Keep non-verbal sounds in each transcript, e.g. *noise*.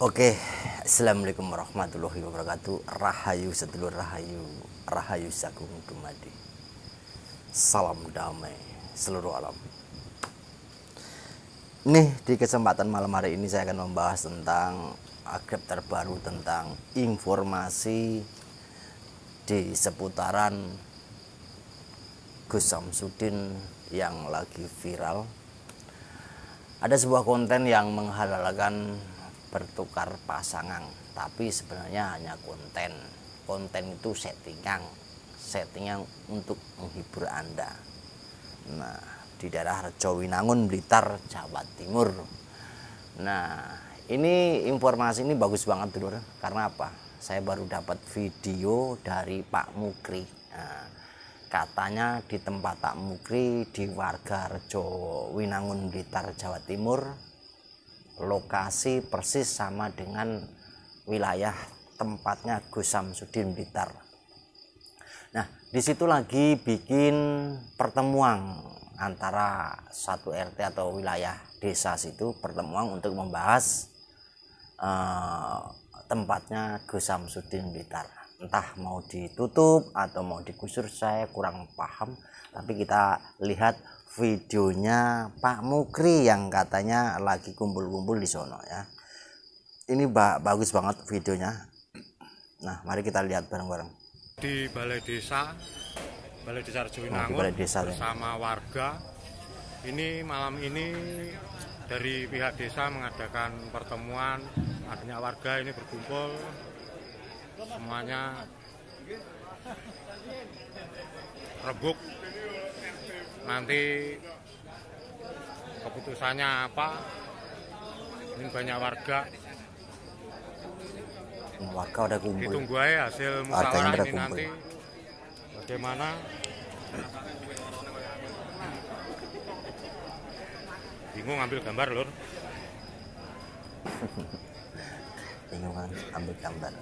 Oke, okay. Assalamualaikum warahmatullahi wabarakatuh. Rahayu sedulur rahayu, rahayu sagung dumadi. Salam damai seluruh alam. Nih, di kesempatan malam hari ini saya akan membahas tentang update terbaru tentang informasi di seputaran Gus Samsudin yang lagi viral. Ada sebuah konten yang menghalalkan bertukar pasangan tapi sebenarnya hanya konten konten itu settingan settingan untuk menghibur anda nah di daerah Rejowinangun Blitar Jawa Timur nah ini informasi ini bagus banget dulu karena apa saya baru dapat video dari Pak Mukri nah, katanya di tempat Pak Mukri di warga Rejowinangun Blitar Jawa Timur lokasi persis sama dengan wilayah tempatnya Gus Samsudin Blitar. Nah, di situ lagi bikin pertemuan antara satu RT atau wilayah desa situ pertemuan untuk membahas uh, tempatnya Gus Samsudin Blitar. Entah mau ditutup atau mau digusur saya kurang paham, tapi kita lihat videonya Pak Mukri yang katanya lagi kumpul-kumpul di sono ya ini bagus banget videonya nah mari kita lihat bareng-bareng di Balai Desa Balai Desa Rejowinangun nah, oh, Balai Desa, bersama ya. warga ini malam ini dari pihak desa mengadakan pertemuan adanya warga ini berkumpul semuanya rebuk nanti keputusannya apa ini banyak warga warga udah kumpul ditunggu aja hasil musyawarah ini kumpul. nanti bagaimana bingung *laughs* kan, ambil gambar lor bingung ambil gambar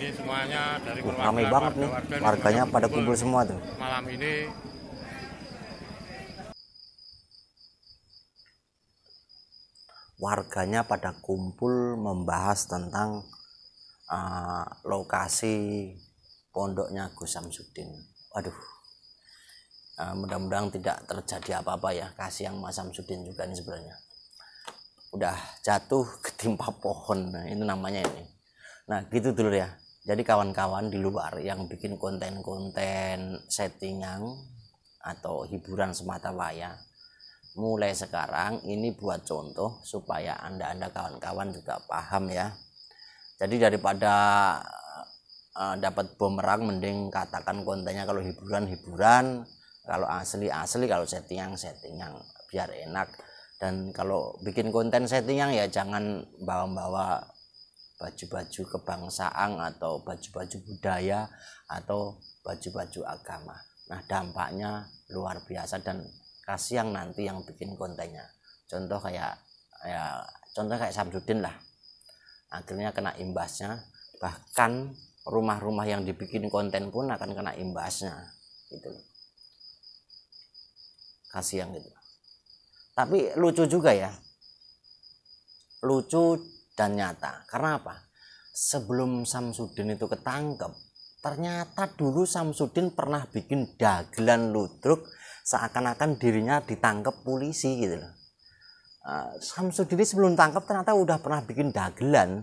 ini semuanya dari keluarga, ramai banget nih warganya pada kumpul semua tuh malam ini warganya pada kumpul membahas tentang uh, lokasi pondoknya Gus Samsudin waduh uh, mudah-mudahan tidak terjadi apa-apa ya kasih yang Mas Samsudin juga nih sebenarnya udah jatuh *laughs* ketimpa pohon nah, itu namanya ini nah gitu dulu ya jadi kawan-kawan di luar yang bikin konten-konten settingan atau hiburan semata wayang mulai sekarang ini buat contoh supaya anda-anda kawan-kawan juga paham ya jadi daripada uh, dapat bumerang mending katakan kontennya kalau hiburan hiburan kalau asli asli kalau settingan settingan biar enak dan kalau bikin konten settingan ya jangan bawa-bawa baju-baju kebangsaan atau baju-baju budaya atau baju-baju agama. Nah, dampaknya luar biasa dan kasih yang nanti yang bikin kontennya. Contoh kayak ya contoh kayak Samsudin lah. Akhirnya kena imbasnya bahkan rumah-rumah yang dibikin konten pun akan kena imbasnya gitu Kasih yang gitu. Tapi lucu juga ya. Lucu dan nyata. Karena apa? Sebelum Samsudin itu ketangkep, ternyata dulu Samsudin pernah bikin dagelan ludruk seakan-akan dirinya ditangkep polisi gitu loh. Ah, Samsudin sebelum tangkap ternyata udah pernah bikin dagelan.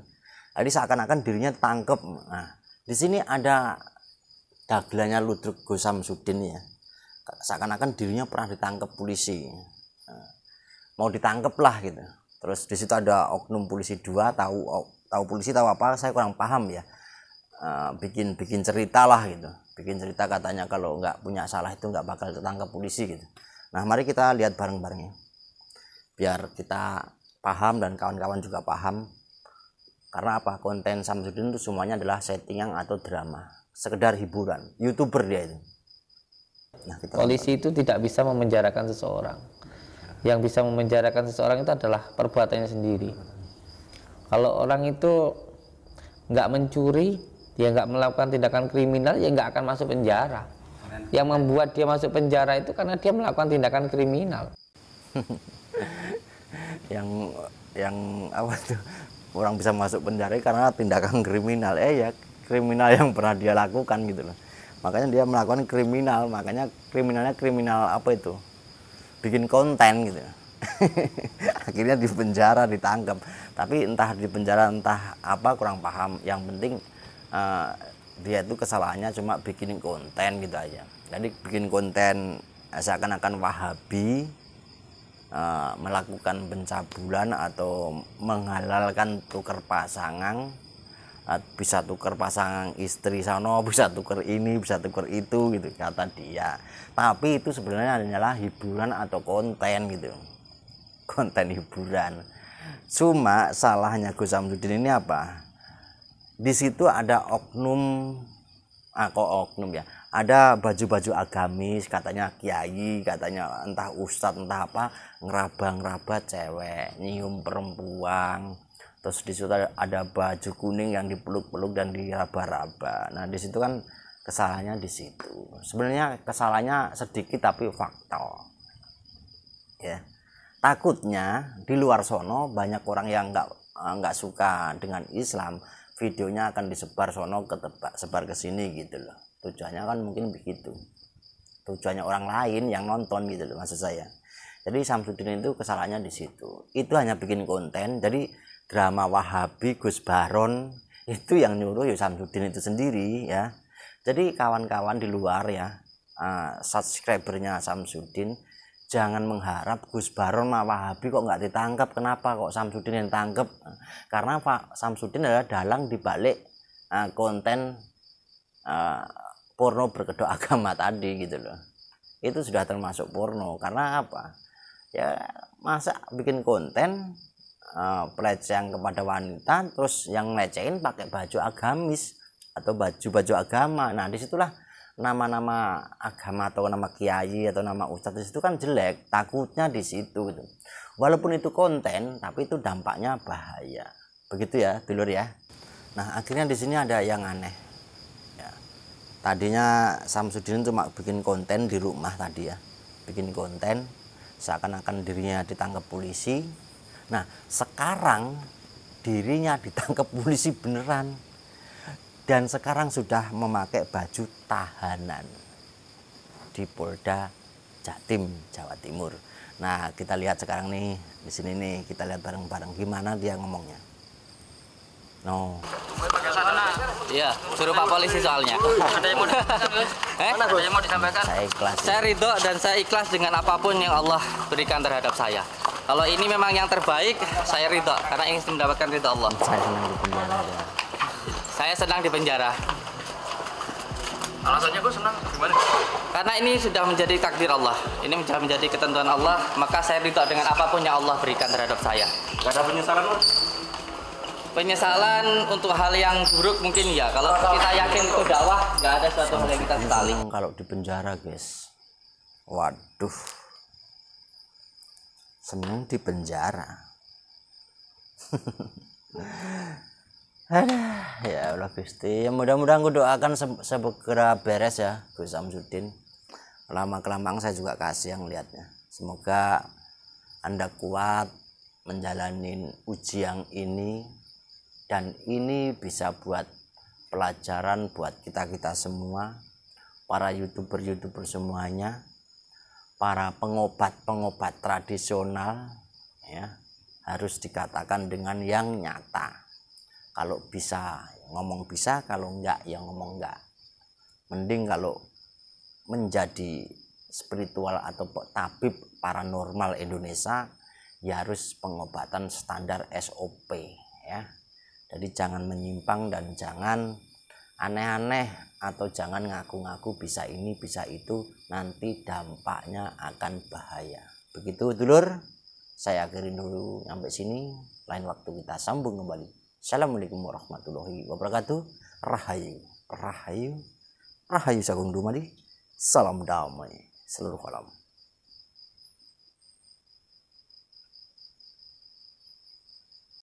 Jadi seakan-akan dirinya tangkap. Nah, di sini ada dagelannya Ludruk Gus Samsudin ya. Seakan-akan dirinya pernah ditangkap polisi. Ah, mau ditangkep lah gitu terus di situ ada oknum polisi dua tahu tahu polisi tahu apa saya kurang paham ya eh, bikin bikin cerita lah gitu bikin cerita katanya kalau nggak punya salah itu nggak bakal tertangkap polisi gitu nah mari kita lihat bareng barengnya biar kita paham dan kawan-kawan juga paham karena apa konten Samsudin itu semuanya adalah settingan atau drama sekedar hiburan youtuber dia itu nah, kita polisi lakukan. itu tidak bisa memenjarakan seseorang yang bisa memenjarakan seseorang itu adalah perbuatannya sendiri kalau orang itu nggak mencuri dia nggak melakukan tindakan kriminal ya nggak akan masuk penjara yang membuat dia masuk penjara itu karena dia melakukan tindakan kriminal *laughs* yang yang apa tuh orang bisa masuk penjara karena tindakan kriminal eh ya kriminal yang pernah dia lakukan gitu loh makanya dia melakukan kriminal makanya kriminalnya kriminal apa itu bikin konten gitu *laughs* akhirnya di penjara ditangkap tapi entah di penjara entah apa kurang paham yang penting uh, dia itu kesalahannya cuma bikin konten gitu aja jadi bikin konten eh, seakan-akan wahabi uh, melakukan pencabulan atau menghalalkan tukar pasangan bisa tuker pasangan istri sana bisa tuker ini bisa tuker itu gitu kata dia tapi itu sebenarnya adalah hiburan atau konten gitu konten hiburan cuma salahnya Gus Samsudin ini apa di situ ada oknum aku ah, oknum ya ada baju-baju agamis katanya kiai katanya entah ustadz entah apa ngeraba-ngeraba cewek nyium perempuan terus di situ ada baju kuning yang dipeluk-peluk dan diraba-raba nah di situ kan kesalahannya di situ sebenarnya kesalahannya sedikit tapi faktal. ya takutnya di luar sono banyak orang yang nggak eh, nggak suka dengan Islam videonya akan disebar sono ke tebak sebar ke sini gitu loh tujuannya kan mungkin begitu tujuannya orang lain yang nonton gitu loh maksud saya jadi Samsudin itu kesalahannya di situ itu hanya bikin konten jadi drama Wahabi Gus Baron itu yang nyuruh ya Samsudin itu sendiri ya jadi kawan-kawan di luar ya eh, subscribernya Samsudin jangan mengharap Gus Baron sama Wahabi kok nggak ditangkap kenapa kok Samsudin yang tangkap karena Pak Samsudin adalah dalang di balik eh, konten eh, porno berkedok *laughs* agama tadi gitu loh itu sudah termasuk porno karena apa ya masa bikin konten Eh, pelecehan kepada wanita terus yang ngelecehin pakai baju agamis atau baju-baju agama nah disitulah nama-nama agama atau nama kiai atau nama ustadz disitu kan jelek takutnya di situ gitu. walaupun itu konten tapi itu dampaknya bahaya begitu ya dulur ya nah akhirnya di sini ada yang aneh ya. tadinya Samsudin cuma bikin konten di rumah tadi ya bikin konten seakan-akan dirinya ditangkap polisi Nah, sekarang dirinya ditangkap polisi beneran. Dan sekarang sudah memakai baju tahanan di Polda Jatim, Jawa Timur. Nah, kita lihat sekarang nih di sini nih, kita lihat bareng-bareng gimana dia ngomongnya. No. Iya, suruh Pak Polisi soalnya. Ada yang mau *laughs* eh? Ada yang mau disampaikan? Saya ikhlas. Saya ridho dan saya ikhlas dengan apapun yang Allah berikan terhadap saya. Kalau ini memang yang terbaik, saya ridho karena ingin mendapatkan ridho Allah. Saya senang di penjara. Ya. Saya senang di penjara. Alasannya kok senang gimana? Karena ini sudah menjadi takdir Allah. Ini sudah menjadi ketentuan Allah, maka saya ridho dengan apapun yang Allah berikan terhadap saya. Gak ada penyesalan, penyesalan untuk hal yang buruk mungkin ya kalau kita yakin itu dakwah nggak ada suatu hal yang kita saling. kalau di penjara guys waduh seneng di penjara *laughs* Aduh, ya Allah Gusti. Ya mudah-mudahan gue doakan se segera beres ya, Gus Samsudin. Lama kelamaan saya juga kasih yang lihatnya. Semoga Anda kuat menjalani ujian ini dan ini bisa buat pelajaran buat kita-kita semua, para YouTuber-YouTuber semuanya para pengobat-pengobat tradisional ya harus dikatakan dengan yang nyata kalau bisa ngomong bisa kalau enggak ya ngomong enggak mending kalau menjadi spiritual atau tabib paranormal Indonesia ya harus pengobatan standar SOP ya jadi jangan menyimpang dan jangan aneh-aneh atau jangan ngaku-ngaku bisa ini bisa itu nanti dampaknya akan bahaya begitu dulur saya akhiri dulu sampai sini lain waktu kita sambung kembali Assalamualaikum warahmatullahi wabarakatuh Rahayu Rahayu Rahayu Sagung Dumadi Salam damai seluruh alam